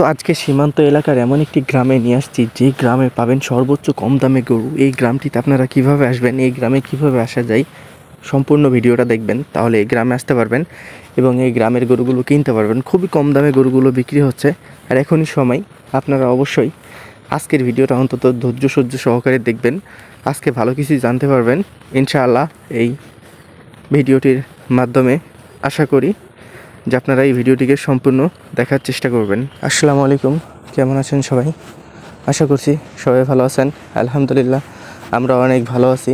তো আজকে সীমান্ত এলাকার এমন একটি গ্রামে নিয়ে আসছি যে গ্রামে পাবেন সর্বোচ্চ কম দামে গরু এই গ্রামটিতে আপনারা কিভাবে আসবেন এই গ্রামে কিভাবে আসা যায় সম্পূর্ণ ভিডিওটা দেখবেন তাহলে এই গ্রামে আসতে পারবেন এবং এই গ্রামের গরুগুলো কিনতে পারবেন খুবই কম দামে গরুগুলো বিক্রি হচ্ছে আর এখনই সময় আপনারা অবশ্যই আজকের ভিডিওটা অন্তত ধৈর্য সহ্য সহকারে দেখবেন আজকে ভালো কিছু জানতে পারবেন ইনশাআল্লাহ এই ভিডিওটির মাধ্যমে আশা করি যে আপনারা এই ভিডিওটিকে সম্পূর্ণ দেখার চেষ্টা করবেন আসসালামু আলাইকুম কেমন আছেন সবাই আশা করছি সবাই ভালো আছেন আলহামদুলিল্লাহ আমরা অনেক ভালো আছি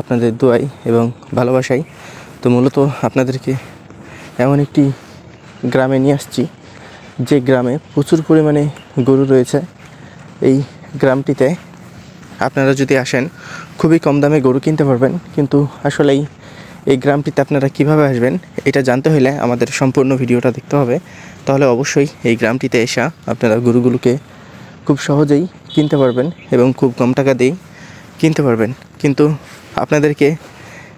আপনাদের দোয়াই এবং ভালোবাসাই তো মূলত আপনাদেরকে এমন একটি গ্রামে নিয়ে আসছি যে গ্রামে প্রচুর পরিমাণে গরু রয়েছে এই গ্রামটিতে আপনারা যদি আসেন খুবই কম দামে গরু কিনতে পারবেন কিন্তু আসলেই এই গ্রামটিতে আপনারা কিভাবে আসবেন এটা জানতে হলে আমাদের সম্পূর্ণ ভিডিওটা দেখতে হবে তাহলে অবশ্যই এই গ্রামটিতে এসা আপনারা গরুগুলোকে খুব সহজেই কিনতে পারবেন এবং খুব কম টাকা দিয়েই কিনতে পারবেন কিন্তু আপনাদেরকে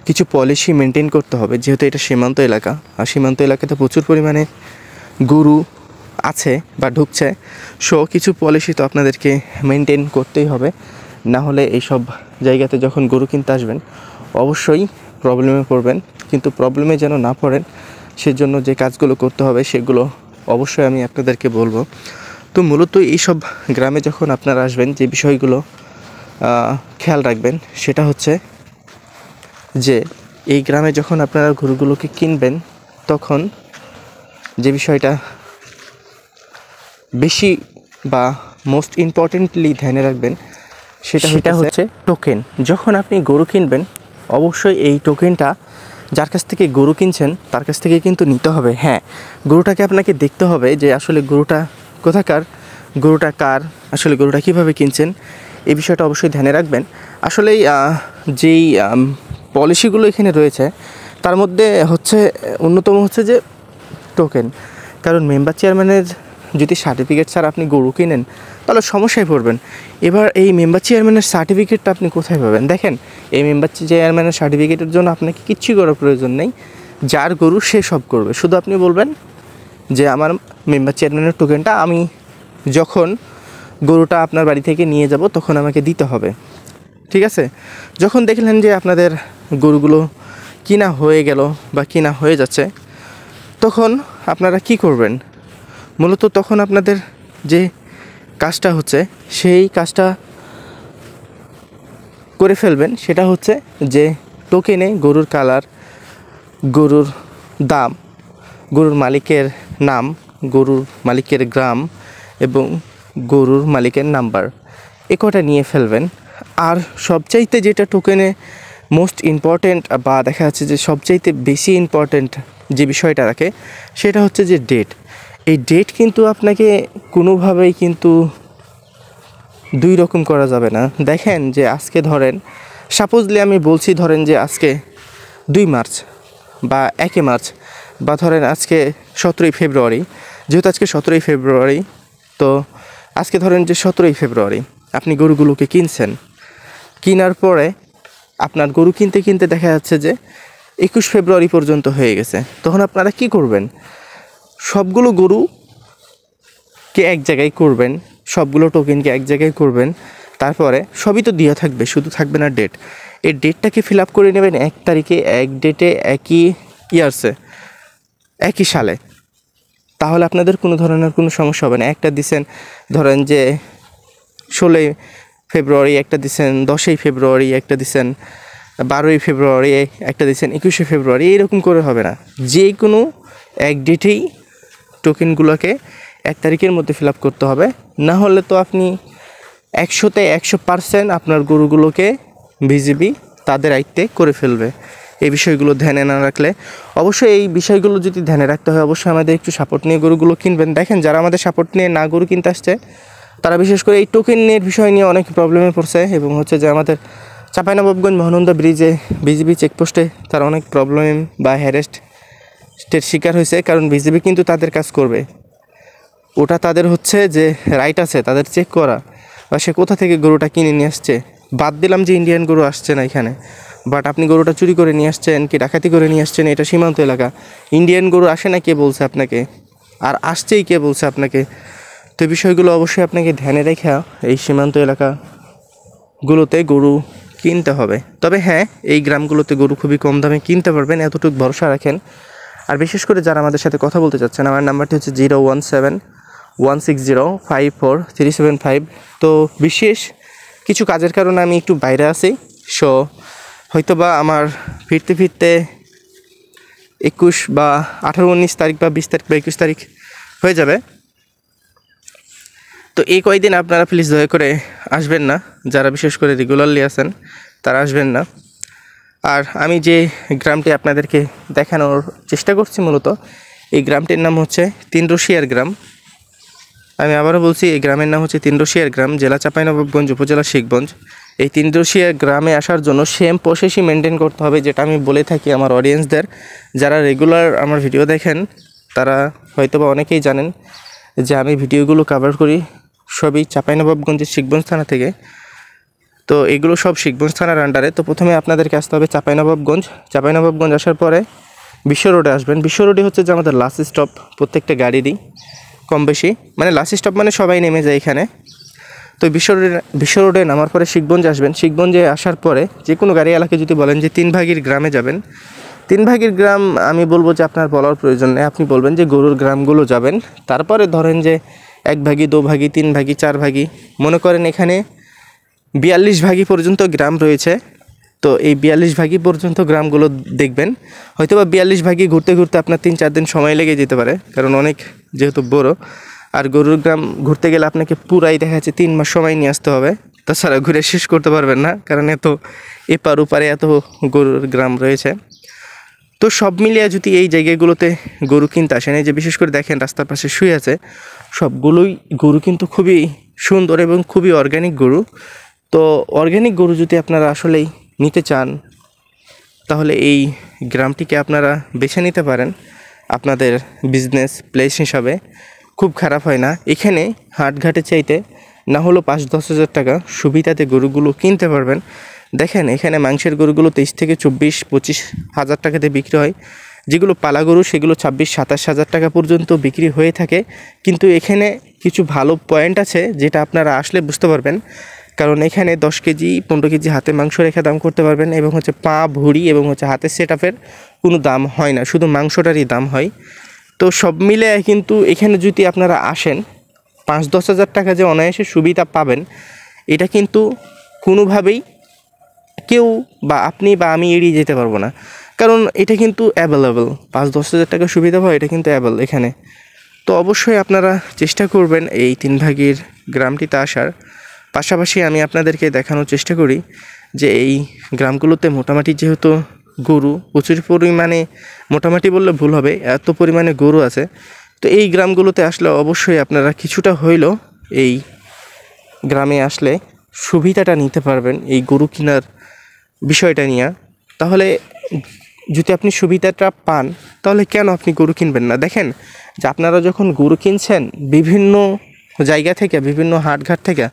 কিছু পলিসি মেনটেন করতে হবে যেহেতু এটা সীমান্ত এলাকা আর সীমান্ত এলাকাতে প্রচুর পরিমাণে গরু আছে বা ঢুকছে সো কিছু পলিসি তো আপনাদেরকে মেনটেন করতেই হবে না হলে এইসব জায়গাতে যখন গরু কিনতে আসবেন অবশ্যই প্রবলেমে পড়বেন কিন্তু প্রবলেমে যেন না পড়েন সেজন্য যে কাজগুলো করতে হবে সেগুলো অবশ্যই আমি আপনাদেরকে বলবো তো মূলত এইসব গ্রামে যখন আপনারা আসবেন যে বিষয়গুলো খেয়াল রাখবেন সেটা হচ্ছে যে এই গ্রামে যখন আপনারা গরুগুলোকে কিনবেন তখন যে বিষয়টা বেশি বা মোস্ট ইম্পর্টেন্টলি ধ্যানে রাখবেন সেটা সেটা হচ্ছে টোকেন যখন আপনি গরু কিনবেন অবশ্যই এই টোকেনটা যার কাছ থেকে গরু কিনছেন তার কাছ থেকে কিন্তু নিতে হবে হ্যাঁ গরুটাকে আপনাকে দেখতে হবে যে আসলে গরুটা কোথাকার গরুটা কার আসলে গরুটা কীভাবে কিনছেন এই বিষয়টা অবশ্যই ধ্যানে রাখবেন আসলে যেই পলিসিগুলো এখানে রয়েছে তার মধ্যে হচ্ছে অন্যতম হচ্ছে যে টোকেন কারণ মেম্বার চেয়ারম্যানের যদি সার্টিফিকেট ছাড়া আপনি গরু কিনেন তাহলে সমস্যায় পড়বেন এবার এই মেম্বার চেয়ারম্যানের সার্টিফিকেটটা আপনি কোথায় পাবেন দেখেন এই মেম্বার চেয়ারম্যানের সার্টিফিকেটের জন্য আপনাকে কিচ্ছু করার প্রয়োজন নেই যার গরু সে সব করবে শুধু আপনি বলবেন যে আমার মেম্বার চেয়ারম্যানের টোকেনটা আমি যখন গরুটা আপনার বাড়ি থেকে নিয়ে যাব তখন আমাকে দিতে হবে ঠিক আছে যখন দেখলেন যে আপনাদের গরুগুলো কিনা হয়ে গেল বা কিনা হয়ে যাচ্ছে তখন আপনারা কি করবেন মূলত তখন আপনাদের যে কাজটা হচ্ছে সেই কাজটা করে ফেলবেন সেটা হচ্ছে যে টোকেনে গরুর কালার গরুর দাম গরুর মালিকের নাম গরুর মালিকের গ্রাম এবং গরুর মালিকের নাম্বার এ কটা নিয়ে ফেলবেন আর সবচাইতে যেটা টোকেনে মোস্ট ইম্পর্টেন্ট বা দেখা যাচ্ছে যে সবচাইতে বেশি ইম্পর্টেন্ট যে বিষয়টা রাখে সেটা হচ্ছে যে ডেট এই ডেট কিন্তু আপনাকে কোনোভাবেই কিন্তু দুই রকম করা যাবে না দেখেন যে আজকে ধরেন সাপোজলি আমি বলছি ধরেন যে আজকে দুই মার্চ বা একে মার্চ বা ধরেন আজকে সতেরোই ফেব্রুয়ারি যেহেতু আজকে সতেরোই ফেব্রুয়ারি তো আজকে ধরেন যে সতেরোই ফেব্রুয়ারি আপনি গরুগুলোকে কিনছেন কিনার পরে আপনার গরু কিনতে কিনতে দেখা যাচ্ছে যে একুশ ফেব্রুয়ারি পর্যন্ত হয়ে গেছে তখন আপনারা কি করবেন সবগুলো গরুকে এক জায়গায় করবেন সবগুলো টোকেনকে এক জায়গায় করবেন তারপরে সবই তো দেওয়া থাকবে শুধু থাকবে না ডেট এই ডেটটাকে ফিল আপ করে নেবেন এক তারিখে এক ডেটে একই ইয়ার্সে একই সালে তাহলে আপনাদের কোনো ধরনের কোনো সমস্যা হবে না একটা দিছেন ধরেন যে ষোলোই ফেব্রুয়ারি একটা দিছেন দশই ফেব্রুয়ারি একটা দিছেন বারোই ফেব্রুয়ারি একটা দিচ্ছেন একুশে ফেব্রুয়ারি এরকম করে হবে না যে কোনো এক ডেটেই টোকেনগুলোকে এক তারিখের মধ্যে ফিল করতে হবে না হলে তো আপনি একশোতে একশো পারসেন্ট আপনার গরুগুলোকে বিজিবি তাদের আয়ত্তে করে ফেলবে এই বিষয়গুলো ধ্যানে না রাখলে অবশ্যই এই বিষয়গুলো যদি ধ্যানে রাখতে হয় অবশ্যই আমাদের একটু সাপোর্ট নিয়ে গরুগুলো কিনবেন দেখেন যারা আমাদের সাপোর্ট নিয়ে না গরু কিনতে আসছে তারা বিশেষ করে এই টোকেনের বিষয় নিয়ে অনেক প্রবলেমে পড়ছে এবং হচ্ছে যে আমাদের চাপাইনবাবগঞ্জ মহানন্দা ব্রিজে বিজিবি চেকপোস্টে তারা অনেক প্রবলেম বা হ্যারেস্ট স্টের শিকার হয়েছে কারণ বিজেপি কিন্তু তাদের কাজ করবে ওটা তাদের হচ্ছে যে রাইট আছে তাদের চেক করা বা সে কোথা থেকে গরুটা কিনে নিয়ে আসছে বাদ দিলাম যে ইন্ডিয়ান গরু আসছে না এখানে বাট আপনি গরুটা চুরি করে নিয়ে আসছেন কি ডাকাতি করে নিয়ে আসছেন এটা সীমান্ত এলাকা ইন্ডিয়ান গরু আসে না কে বলছে আপনাকে আর আসছেই কে বলছে আপনাকে তো বিষয়গুলো অবশ্যই আপনাকে ধ্যানে রেখা এই সীমান্ত এলাকাগুলোতে গরু কিনতে হবে তবে হ্যাঁ এই গ্রামগুলোতে গরু খুবই কম দামে কিনতে পারবেন এতটুকু ভরসা রাখেন আর বিশেষ করে যারা আমাদের সাথে কথা বলতে চাচ্ছেন আমার নাম্বারটি হচ্ছে zero one seven one six zero five four three seven five তো বিশেষ কিছু কাজের কারণে আমি একটু বাইরে আছি সো হয়তোবা আমার ফিরতে ফিরতে একুশ বা আঠারো উনিশ তারিখ বা বিশ তারিখ বা একুশ তারিখ হয়ে যাবে তো এই কয়দিন আপনারা প্লিজ দয়া করে আসবেন না যারা বিশেষ করে রেগুলারলি আছেন তারা আসবেন না আর আমি যে গ্রামটি আপনাদেরকে দেখানোর চেষ্টা করছি মূলত এই গ্রামটির নাম হচ্ছে তিনরশিয়ার গ্রাম আমি আবারও বলছি এই গ্রামের নাম হচ্ছে তিনরশিয়ার গ্রাম জেলা চাঁপাইনবাবগঞ্জ উপজেলা শিখগঞ্জ এই তিনরশিয়ার গ্রামে আসার জন্য সেম প্রসেসই মেনটেন করতে হবে যেটা আমি বলে থাকি আমার অডিয়েন্সদের যারা রেগুলার আমার ভিডিও দেখেন তারা হয়তোবা অনেকেই জানেন যে আমি ভিডিওগুলো কাভার করি সবই চাঁপাইনবাবগঞ্জের শিখগঞ্জ থানা থেকে তো এগুলো সব শিখগঞ্জ থানার আন্ডারে তো প্রথমে আপনাদেরকে আসতে হবে চাপাইনবাবগঞ্জ চাঁপাইনবাবগঞ্জ আসার পরে বিশ্ব রোডে আসবেন বিশ্ব রোডে হচ্ছে যে আমাদের লাস্ট স্টপ প্রত্যেকটা গাড়িরই কম বেশি মানে লাস্ট স্টপ মানে সবাই নেমে যায় এখানে তো বিশ্ব রোডে বিশ্ব রোডে নামার পরে শিখগঞ্জ আসবেন শিখগঞ্জে আসার পরে যে কোনো গাড়ি এলাকায় যদি বলেন যে তিন ভাগের গ্রামে যাবেন তিন ভাগের গ্রাম আমি বলবো যে আপনার বলার প্রয়োজন নেই আপনি বলবেন যে গরুর গ্রামগুলো যাবেন তারপরে ধরেন যে এক ভাগি দু ভাগি তিন ভাগি চার ভাগি মনে করেন এখানে বিয়াল্লিশ ভাগি পর্যন্ত গ্রাম রয়েছে তো এই বিয়াল্লিশ ভাগি পর্যন্ত গ্রামগুলো দেখবেন হয়তো বা বিয়াল্লিশ ভাগি ঘুরতে ঘুরতে আপনার তিন চার দিন সময় লেগে যেতে পারে কারণ অনেক যেহেতু বড় আর গরুর গ্রাম ঘুরতে গেলে আপনাকে পুরাই দেখা যাচ্ছে তিন মাস সময় নিয়ে আসতে হবে তাছাড়া ঘুরে শেষ করতে পারবেন না কারণ এত এপার ওপারে এত গরুর গ্রাম রয়েছে তো সব মিলিয়ে যদি এই জায়গাগুলোতে গরু কিনতে আসেন এই যে বিশেষ করে দেখেন রাস্তার পাশে শুয়ে আছে সবগুলোই গরু কিন্তু খুবই সুন্দর এবং খুবই অর্গ্যানিক গরু তো অর্গ্যানিক গরু যদি আপনারা আসলেই নিতে চান তাহলে এই গ্রামটিকে আপনারা বেছে নিতে পারেন আপনাদের বিজনেস প্লেস হিসাবে খুব খারাপ হয় না এখানে হাটঘাটে চাইতে না হলো পাঁচ দশ হাজার টাকা সুবিধাতে গরুগুলো কিনতে পারবেন দেখেন এখানে মাংসের গরুগুলো তেইশ থেকে চব্বিশ পঁচিশ হাজার টাকাতে বিক্রি হয় যেগুলো পালা গরু সেগুলো ছাব্বিশ সাতাশ হাজার টাকা পর্যন্ত বিক্রি হয়ে থাকে কিন্তু এখানে কিছু ভালো পয়েন্ট আছে যেটা আপনারা আসলে বুঝতে পারবেন কারণ এখানে দশ কেজি পনেরো কেজি হাতে মাংস রেখে দাম করতে পারবেন এবং হচ্ছে পা ভুড়ি এবং হচ্ছে হাতের সেট কোনো দাম হয় না শুধু মাংসটারই দাম হয় তো সব মিলে কিন্তু এখানে যদি আপনারা আসেন পাঁচ দশ হাজার টাকা যে অনায়াসে সুবিধা পাবেন এটা কিন্তু কোনোভাবেই কেউ বা আপনি বা আমি এড়িয়ে যেতে পারবো না কারণ এটা কিন্তু অ্যাভেলেবল পাঁচ দশ হাজার টাকা সুবিধা পাওয়া এটা কিন্তু অ্যাভেল এখানে তো অবশ্যই আপনারা চেষ্টা করবেন এই তিন ভাগের গ্রামটিতে আসার পাশাপাশি আমি আপনাদেরকে দেখানোর চেষ্টা করি যে এই গ্রামগুলোতে মোটামুটি যেহেতু গরু প্রচুর পরিমাণে মোটামুটি বললে ভুল হবে এত পরিমাণে গরু আছে তো এই গ্রামগুলোতে আসলে অবশ্যই আপনারা কিছুটা হইলেও এই গ্রামে আসলে সুবিধাটা নিতে পারবেন এই গরু কেনার বিষয়টা নিয়ে তাহলে যদি আপনি সুবিধাটা পান তাহলে কেন আপনি গরু কিনবেন না দেখেন যে আপনারা যখন গরু কিনছেন বিভিন্ন জায়গা থেকে বিভিন্ন হাটঘাট থেকে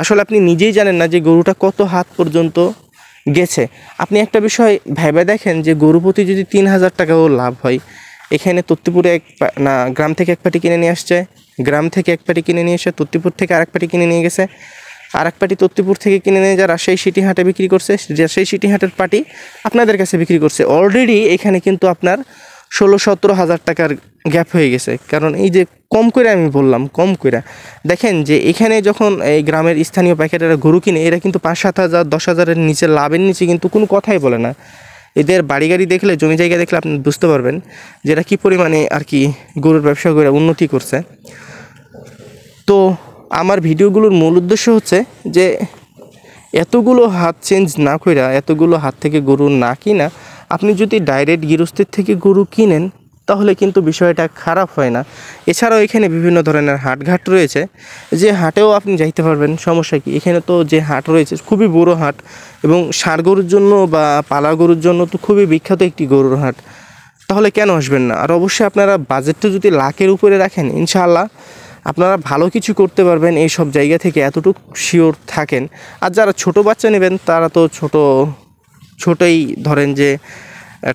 আসলে আপনি নিজেই জানেন না যে গরুটা কত হাত পর্যন্ত গেছে আপনি একটা বিষয় ভেবে দেখেন যে গরু প্রতি যদি তিন হাজার টাকাও লাভ হয় এখানে তত্তিপুরে এক না গ্রাম থেকে এক পাটি কিনে নিয়ে আসছে গ্রাম থেকে এক পাটি কিনে নিয়ে এসে তত্তিপুর থেকে আরেক পাটি কিনে নিয়ে গেছে আর এক পাটি তত্তিপুর থেকে কিনে নিয়ে যা রাজশাহী সিটি হাটে বিক্রি করছে রাজশাহী সিটি হাটের পাটি আপনাদের কাছে বিক্রি করছে অলরেডি এখানে কিন্তু আপনার ষোলো সতেরো হাজার টাকার গ্যাপ হয়ে গেছে কারণ এই যে কম করে আমি বললাম কম করে দেখেন যে এখানে যখন এই গ্রামের স্থানীয় প্যাকেটেরা গরু কিনে এরা কিন্তু পাঁচ সাত হাজার দশ হাজারের নিচে লাভের নিচে কিন্তু কোনো কথাই বলে না এদের বাড়ি গাড়ি দেখলে জমি জায়গা দেখলে আপনি বুঝতে পারবেন যে এরা কী পরিমাণে আর কি গরুর ব্যবসা করে উন্নতি করছে তো আমার ভিডিওগুলোর মূল উদ্দেশ্য হচ্ছে যে এতগুলো হাত চেঞ্জ না কইরা এতগুলো হাত থেকে গরু না কিনা আপনি যদি ডাইরেক্ট গৃহস্থের থেকে গরু কিনেন তাহলে কিন্তু বিষয়টা খারাপ হয় না এছাড়াও এখানে বিভিন্ন ধরনের হাটঘাট রয়েছে যে হাটেও আপনি যাইতে পারবেন সমস্যা কি এখানে তো যে হাট রয়েছে খুবই বড় হাট এবং সার গরুর জন্য বা পালা গরুর জন্য তো খুবই বিখ্যাত একটি গরুর হাট তাহলে কেন আসবেন না আর অবশ্যই আপনারা বাজেটটা যদি লাখের উপরে রাখেন ইনশাআল্লাহ আপনারা ভালো কিছু করতে পারবেন এই সব জায়গা থেকে এতটুকু শিওর থাকেন আর যারা ছোট বাচ্চা নেবেন তারা তো ছোট ছোটই ধরেন যে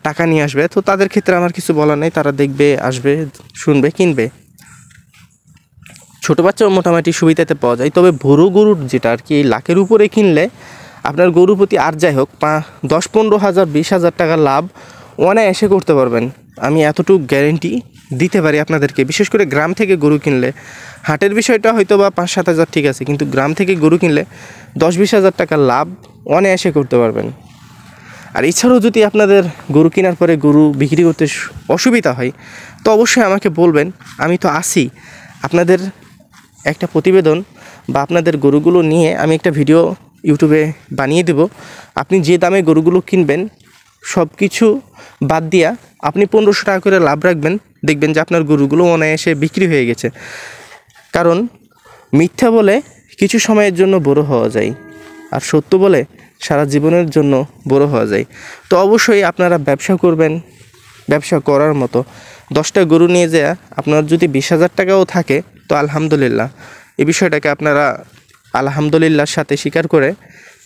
টাকা নিয়ে আসবে তো তাদের ক্ষেত্রে আমার কিছু বলার নেই তারা দেখবে আসবে শুনবে কিনবে ছোটো বাচ্চাও মোটামুটি সুবিধাতে পাওয়া যায় তবে ভোরো গরুর যেটা আর কি লাখের উপরে কিনলে আপনার গরু প্রতি আর যাই হোক পা দশ পনেরো হাজার বিশ হাজার টাকা লাভ এসে করতে পারবেন আমি এতটুকু গ্যারেন্টি দিতে পারি আপনাদেরকে বিশেষ করে গ্রাম থেকে গরু কিনলে হাটের বিষয়টা হয়তো বা পাঁচ সাত হাজার ঠিক আছে কিন্তু গ্রাম থেকে গরু কিনলে দশ বিশ হাজার টাকা লাভ এসে করতে পারবেন আর এছাড়াও যদি আপনাদের গরু কেনার পরে গরু বিক্রি করতে অসুবিধা হয় তো অবশ্যই আমাকে বলবেন আমি তো আসি আপনাদের একটা প্রতিবেদন বা আপনাদের গরুগুলো নিয়ে আমি একটা ভিডিও ইউটিউবে বানিয়ে দেব আপনি যে দামে গরুগুলো কিনবেন সব কিছু বাদ দিয়া আপনি পনেরোশো টাকা করে লাভ রাখবেন দেখবেন যে আপনার গরুগুলো অনায়াসে বিক্রি হয়ে গেছে কারণ মিথ্যা বলে কিছু সময়ের জন্য বড় হওয়া যায় আর সত্য বলে সারা জীবনের জন্য বড় হওয়া যায় তো অবশ্যই আপনারা ব্যবসা করবেন ব্যবসা করার মতো দশটা গরু নিয়ে যাওয়া আপনার যদি বিশ হাজার টাকাও থাকে তো আলহামদুলিল্লাহ এ বিষয়টাকে আপনারা আলহামদুলিল্লাহর সাথে স্বীকার করে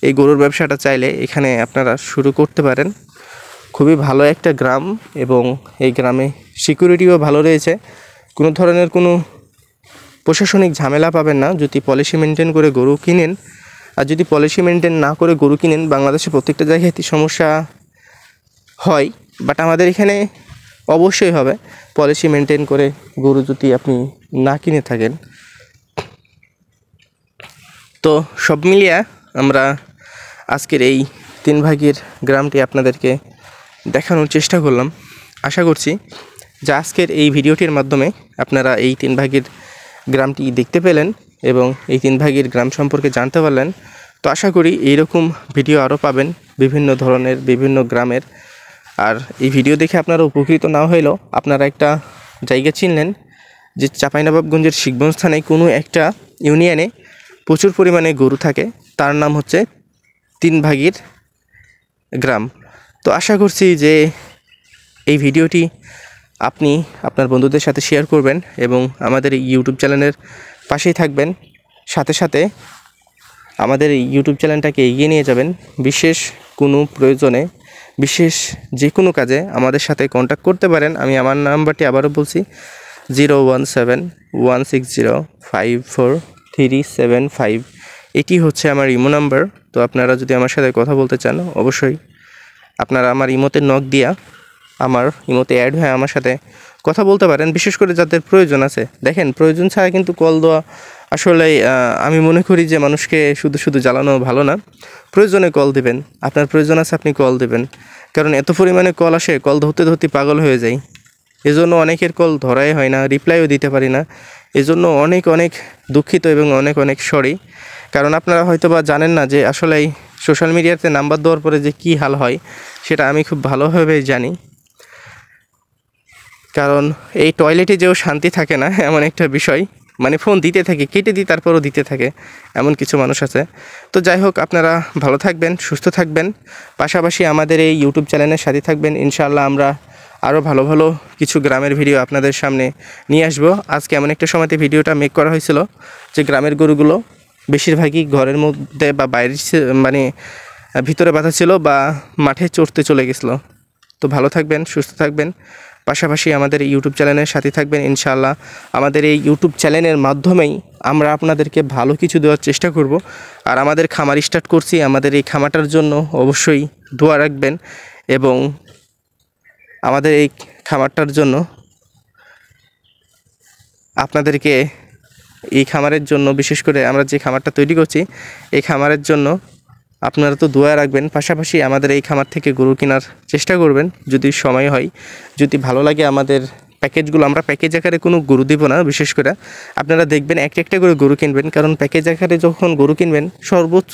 এই গরুর ব্যবসাটা চাইলে এখানে আপনারা শুরু করতে পারেন খুবই ভালো একটা গ্রাম এবং এই গ্রামে সিকিউরিটিও ভালো রয়েছে কোনো ধরনের কোনো প্রশাসনিক ঝামেলা পাবেন না যদি পলিসি মেনটেন করে গরু কিনেন আর যদি পলিসি মেনটেন না করে গরু কিনেন বাংলাদেশে প্রত্যেকটা জায়গায় সমস্যা হয় বাট আমাদের এখানে অবশ্যই হবে পলিসি মেনটেন করে গরু যদি আপনি না কিনে থাকেন তো সব মিলিয়ে আমরা আজকের এই তিন ভাগের গ্রামটি আপনাদেরকে দেখানোর চেষ্টা করলাম আশা করছি যে আজকের এই ভিডিওটির মাধ্যমে আপনারা এই তিন ভাগের গ্রামটি দেখতে পেলেন এবং এই তিন ভাগের গ্রাম সম্পর্কে জানতে পারলেন তো আশা করি এইরকম ভিডিও আরও পাবেন বিভিন্ন ধরনের বিভিন্ন গ্রামের আর এই ভিডিও দেখে আপনারা উপকৃত না হইলেও আপনারা একটা জায়গা চিনলেন যে চাপাইনবাবগঞ্জের শিখগঞ্জ স্থানে কোনো একটা ইউনিয়নে প্রচুর পরিমাণে গরু থাকে তার নাম হচ্ছে তিন ভাগের গ্রাম তো আশা করছি যে এই ভিডিওটি আপনি আপনার বন্ধুদের সাথে শেয়ার করবেন এবং আমাদের এই ইউটিউব চ্যানেলের পাশেই থাকবেন সাথে সাথে আমাদের ইউটিউব চ্যানেলটাকে এগিয়ে নিয়ে যাবেন বিশেষ কোনো প্রয়োজনে বিশেষ যে কোনো কাজে আমাদের সাথে কন্ট্যাক্ট করতে পারেন আমি আমার নাম্বারটি আবারও বলছি zero one seven one six zero five four three seven five এটি হচ্ছে আমার ইমো নাম্বার তো আপনারা যদি আমার সাথে কথা বলতে চান অবশ্যই আপনারা আমার ইমোতে নখ দিয়া আমার ইমোতে অ্যাড হয়ে আমার সাথে কথা বলতে পারেন বিশেষ করে যাদের প্রয়োজন আছে দেখেন প্রয়োজন ছাড়া কিন্তু কল দেওয়া আসলে আমি মনে করি যে মানুষকে শুধু শুধু জ্বালানো ভালো না প্রয়োজনে কল দিবেন আপনার প্রয়োজন আছে আপনি কল দিবেন কারণ এত পরিমাণে কল আসে কল ধরতে ধরতে পাগল হয়ে যাই এজন্য অনেকের কল ধরাই হয় না রিপ্লাইও দিতে পারি না এজন্য অনেক অনেক দুঃখিত এবং অনেক অনেক সরি কারণ আপনারা হয়তো বা জানেন না যে আসলে সোশ্যাল মিডিয়াতে নাম্বার দেওয়ার পরে যে কী হাল হয় সেটা আমি খুব ভালোভাবেই জানি কারণ এই টয়লেটে যেও শান্তি থাকে না এমন একটা বিষয় মানে ফোন দিতে থাকে কেটে দিই তারপরও দিতে থাকে এমন কিছু মানুষ আছে তো যাই হোক আপনারা ভালো থাকবেন সুস্থ থাকবেন পাশাপাশি আমাদের এই ইউটিউব চ্যানেলের সাথে থাকবেন ইনশাআল্লাহ আমরা আরও ভালো ভালো কিছু গ্রামের ভিডিও আপনাদের সামনে নিয়ে আসবো আজকে এমন একটা সময়তে ভিডিওটা মেক করা হয়েছিল যে গ্রামের গরুগুলো বেশিরভাগই ঘরের মধ্যে বা বাইরে মানে ভিতরে বাঁধা ছিল বা মাঠে চড়তে চলে গেছিলো তো ভালো থাকবেন সুস্থ থাকবেন পাশাপাশি আমাদের ইউটিউব চ্যানেলের সাথে থাকবেন ইনশাআল্লাহ আমাদের এই ইউটিউব চ্যানেলের মাধ্যমেই আমরা আপনাদেরকে ভালো কিছু দেওয়ার চেষ্টা করব আর আমাদের খামার স্টার্ট করছি আমাদের এই খামাটার জন্য অবশ্যই দোয়া রাখবেন এবং আমাদের এই খামারটার জন্য আপনাদেরকে এই খামারের জন্য বিশেষ করে আমরা যে খামারটা তৈরি করছি এই খামারের জন্য আপনারা তো দোয়া রাখবেন পাশাপাশি আমাদের এই খামার থেকে গরু কেনার চেষ্টা করবেন যদি সময় হয় যদি ভালো লাগে আমাদের প্যাকেজগুলো আমরা প্যাকেজ আকারে কোনো গরু দিব না বিশেষ করে আপনারা দেখবেন এক একটা করে গরু কিনবেন কারণ প্যাকেজ আকারে যখন গরু কিনবেন সর্বোচ্চ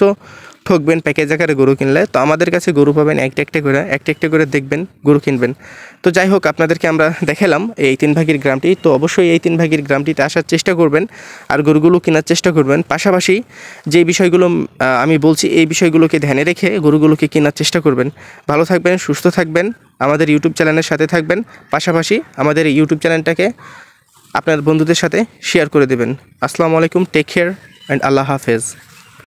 ঠকবেন প্যাকেজ আকারে গরু কিনলে তো আমাদের কাছে গরু পাবেন একটা একটা করে একটা একটা করে দেখবেন গরু কিনবেন তো যাই হোক আপনাদেরকে আমরা দেখালাম এই তিন ভাগের গ্রামটি তো অবশ্যই এই তিন ভাগের গ্রামটিতে আসার চেষ্টা করবেন আর গরুগুলো কেনার চেষ্টা করবেন পাশাপাশি যে বিষয়গুলো আমি বলছি এই বিষয়গুলোকে ধ্যানে রেখে গরুগুলোকে কেনার চেষ্টা করবেন ভালো থাকবেন সুস্থ থাকবেন আমাদের ইউটিউব চ্যানেলের সাথে থাকবেন পাশাপাশি আমাদের ইউটিউব চ্যানেলটাকে আপনার বন্ধুদের সাথে শেয়ার করে দেবেন আসসালামু আলাইকুম টেক কেয়ার অ্যান্ড আল্লাহ হাফেজ